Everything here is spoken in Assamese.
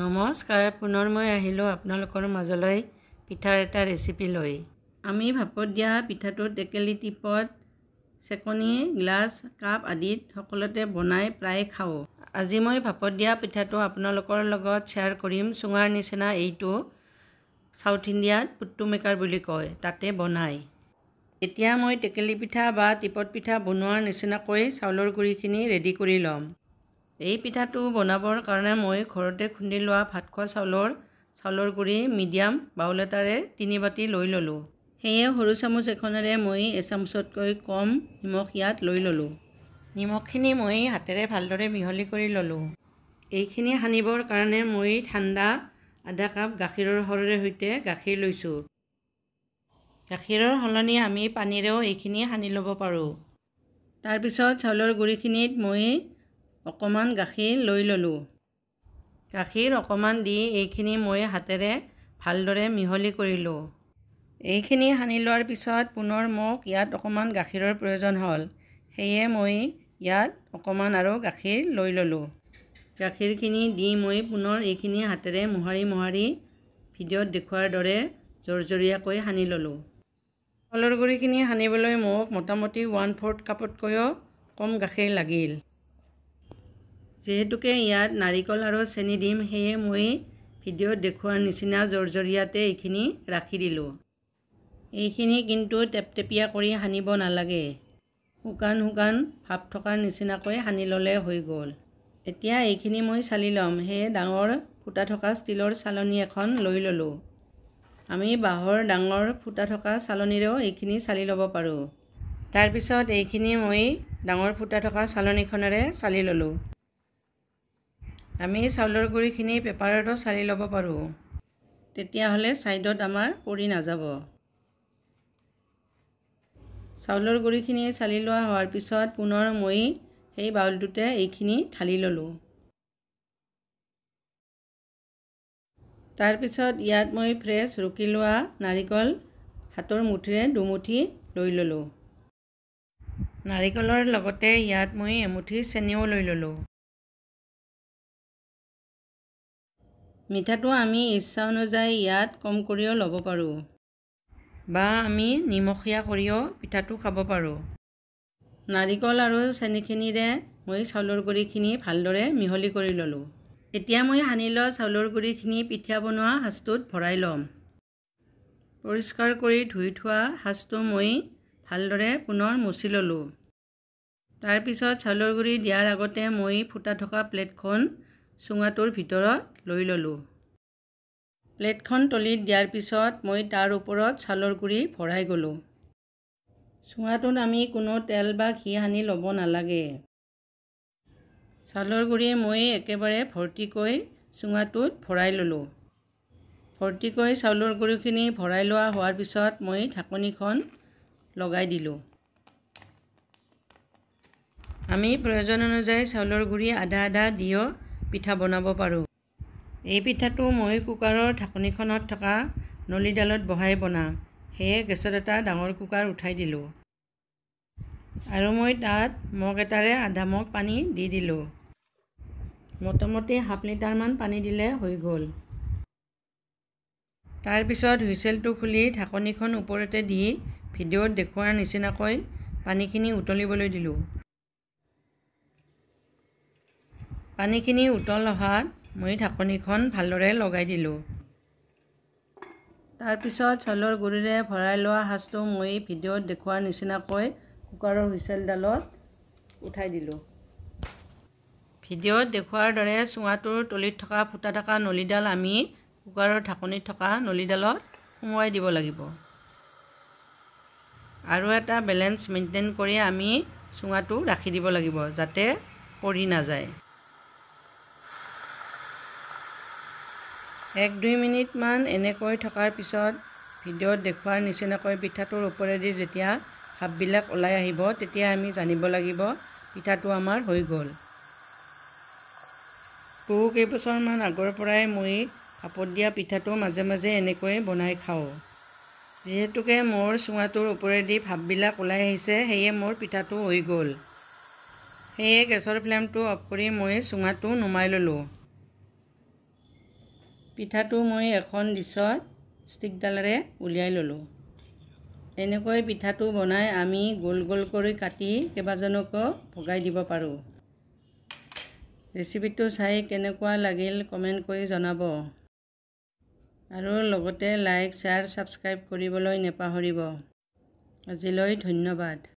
নমস্কাৰ পুনৰ মই আহিলোঁ আপোনালোকৰ মাজলৈ পিঠাৰ এটা ৰেচিপি লৈ আমি ভাপত দিয়া পিঠাটো টেকেলি টিপত চেকনি গ্লাছ কাপ আদিত সকলোতে বনাই প্ৰায় খাওঁ আজি মই ভাপত দিয়া পিঠাটো আপোনালোকৰ লগত শ্বেয়াৰ কৰিম চুঙাৰ নিচিনা এইটো চাউথ ইণ্ডিয়াত পুট্টু মেকাৰ বুলি কয় তাতে বনায় এতিয়া মই টেকেলি পিঠা বা টিপত পিঠা বনোৱাৰ নিচিনাকৈ চাউলৰ গুড়িখিনি ৰেডি কৰি ল'ম এই পিঠাটো বনাবৰ কাৰণে মই ঘৰতে খুন্দি লোৱা ভাত খোৱা চাউলৰ চাউলৰ গুড়ি মিডিয়াম বাউল এটাৰে তিনি বাতি লৈ ল'লোঁ সেয়ে সৰু চামুচ এখনেৰে মই এচামুচতকৈ কম নিমখ ইয়াত লৈ ল'লোঁ নিমখখিনি মই হাতেৰে ভালদৰে মিহলি কৰি ল'লোঁ এইখিনি সানিবৰ কাৰণে মই ঠাণ্ডা আধা কাপ গাখীৰৰ সৰুৰে সৈতে গাখীৰ লৈছোঁ গাখীৰৰ সলনি আমি পানীৰেও এইখিনি সানি ল'ব পাৰোঁ তাৰপিছত চাউলৰ গুড়িখিনিত মই অকণমান গাখীৰ লৈ ল'লোঁ গাখীৰ অকণমান দি এইখিনি মই হাতেৰে ভালদৰে মিহলি কৰিলোঁ এইখিনি সানি লোৱাৰ পিছত পুনৰ মোক ইয়াত অকণমান গাখীৰৰ প্ৰয়োজন হ'ল সেয়ে মই ইয়াত অকণমান আৰু গাখীৰ লৈ ল'লোঁ গাখীৰখিনি দি মই পুনৰ এইখিনি হাতেৰে মোহাৰি মোহাৰি ভিডিঅ'ত দেখুৱাৰ দৰে জৰজৰীয়াকৈ সানি ল'লোঁ কলৰ গুড়িখিনি সানিবলৈ মোক মোটামুটি ওৱান ফ'ৰ্থ কাপতকৈও কম গাখীৰ লাগিল যিহেতুকে ইয়াত নাৰিকল আৰু চেনি দিম সেয়ে মই ভিডিঅ'ত দেখুওৱাৰ নিচিনা জৰজৰীয়াতে এইখিনি ৰাখি দিলোঁ এইখিনি কিন্তু টেপটেপীয়া কৰি সানিব নালাগে শুকান শুকান ভাপ থকাৰ নিচিনাকৈ সানি ল'লে হৈ গ'ল এতিয়া এইখিনি মই চালি ল'ম সেয়ে ডাঙৰ ফুটা থকা ষ্টীলৰ চালনী এখন লৈ ল'লোঁ আমি বাঁহৰ ডাঙৰ ফুটা থকা চালনীৰেও এইখিনি চালি ল'ব পাৰোঁ তাৰপিছত এইখিনি মই ডাঙৰ ফুটা থকা চালনীখনেৰে চালি ল'লোঁ আমি চাউলৰ গুড়িখিনি পেপাৰতো চালি ল'ব পাৰোঁ তেতিয়াহ'লে ছাইডত আমাৰ পৰি নাযাব চাউলৰ গুড়িখিনি চালি লোৱা হোৱাৰ পিছত পুনৰ মই সেই বাউলটোতে এইখিনি ঢালি ল'লোঁ তাৰপিছত ইয়াত মই ফ্ৰেছ ৰুকি লোৱা নাৰিকল হাতৰ মুঠিৰে দুমুঠি লৈ ল'লোঁ নাৰিকলৰ লগতে ইয়াত মই এমুঠি চেনিও লৈ ল'লোঁ মিঠাটো আমি ইচ্ছা অনুযায়ী ইয়াত কম কৰিও ল'ব পাৰোঁ বা আমি নিমখীয়া কৰিও পিঠাটো খাব পাৰোঁ নাৰিকল আৰু চেনিখিনিৰে মই চাউলৰ গুড়িখিনি ভালদৰে মিহলি কৰি ল'লোঁ এতিয়া মই সানি লোৱা চাউলৰ গুড়িখিনি পিঠা বনোৱা সাঁজটোত ভৰাই ল'ম পৰিষ্কাৰ কৰি ধুই থোৱা সাঁজটো মই ভালদৰে পুনৰ মচি ল'লোঁ তাৰপিছত চাউলৰ গুড়ি দিয়াৰ আগতে মই ফুটা থকা প্লেটখন চুঙাটোৰ ভিতৰত লৈ ল'লোঁ প্লেটখন তলিত দিয়াৰ পিছত মই তাৰ ওপৰত ছালৰ গুড়ি ভৰাই গ'লোঁ চুঙাটোত আমি কোনো তেল বা ঘি সানি ল'ব নালাগে ছালৰ গুড়ি মই একেবাৰে ভৰ্তিকৈ চুঙাটোত ভৰাই ল'লোঁ ভৰ্তিকৈ চাউলৰ গুড়িখিনি ভৰাই লোৱা হোৱাৰ পিছত মই ঢাকনিখন লগাই দিলোঁ আমি প্ৰয়োজন অনুযায়ী চাউলৰ গুড়ি আধা আধা দিও পিঠা বনাব পাৰোঁ এই পিঠাটো মই কুকাৰৰ ঢাকনিখনত থকা নলীডালত বহাই বনাওঁ সেয়ে গেছত এটা ডাঙৰ কুকাৰ উঠাই দিলোঁ আৰু মই তাত মগ এটাৰে আধা মগ পানী দি দিলোঁ মোটামুটি হাফ লিটাৰমান পানী দিলে হৈ গ'ল তাৰপিছত হুইচেলটো খুলি ঢাকনিখন ওপৰতে দি ভিডিঅ'ত দেখুওৱাৰ নিচিনাকৈ পানীখিনি উতলিবলৈ দিলোঁ পানীখিনি উতল অহাত মই ঢাকনিখন ভালদৰে লগাই দিলোঁ তাৰপিছত চাউলৰ গুৰিৰে ভৰাই লোৱা সাঁজটো মই ভিডিঅ'ত দেখুওৱাৰ নিচিনাকৈ কুকাৰৰ হুইচেলডালত উঠাই দিলোঁ ভিডিঅ'ত দেখুওৱাৰ দৰে চুঙাটোৰ তলিত থকা ফুটা থকা নলীডাল আমি কুকাৰৰ ঢাকনিত থকা নলীডালত সোমোৱাই দিব লাগিব আৰু এটা বেলেঞ্চ মেইনটেইন কৰি আমি চুঙাটো ৰাখি দিব লাগিব যাতে পৰি নাযায় এক দুই মিনিটমান এনেকৈ থকাৰ পিছত ভিডিঅ'ত দেখুওৱাৰ নিচিনাকৈ পিঠাটোৰ ওপৰেদি যেতিয়া হাববিলাক ওলাই আহিব তেতিয়া আমি জানিব লাগিব পিঠাটো আমাৰ হৈ গ'ল বহু কেইবছৰমান আগৰ পৰাই মই হাপত দিয়া পিঠাটো মাজে মাজে এনেকৈ বনাই খাওঁ যিহেতুকে মোৰ চুঙাটোৰ ওপৰেদি ভাপবিলাক ওলাই আহিছে সেয়ে মোৰ পিঠাটো হৈ গ'ল সেয়ে গেছৰ ফ্লেমটো অফ কৰি মই চুঙাটো নুমাই ল'লোঁ পিঠাটো মই এখন ডিছত ষ্টিকডালেৰে উলিয়াই ল'লোঁ এনেকৈ পিঠাটো বনাই আমি গোল গোল কৰি কাটি কেইবাজনকো ভগাই দিব পাৰোঁ ৰেচিপিটো চাই কেনেকুৱা লাগিল কমেণ্ট কৰি জনাব আৰু লগতে লাইক শ্বেয়াৰ ছাবস্ক্ৰাইব কৰিবলৈ নেপাহৰিব আজিলৈ ধন্যবাদ